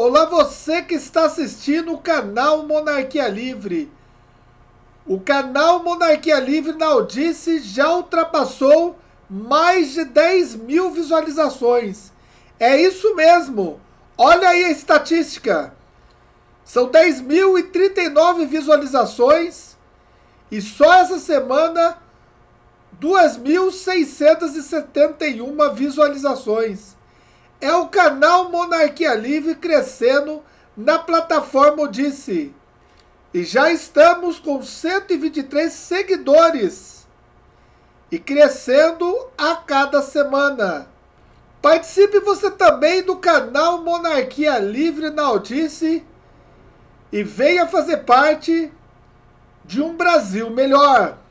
Olá você que está assistindo o canal Monarquia Livre. O canal Monarquia Livre na Odisse já ultrapassou mais de 10 mil visualizações. É isso mesmo. Olha aí a estatística. São 10.039 visualizações e só essa semana 2.671 visualizações é o canal Monarquia Livre crescendo na plataforma Odisse. E já estamos com 123 seguidores e crescendo a cada semana. Participe você também do canal Monarquia Livre na Odisse e venha fazer parte de um Brasil melhor.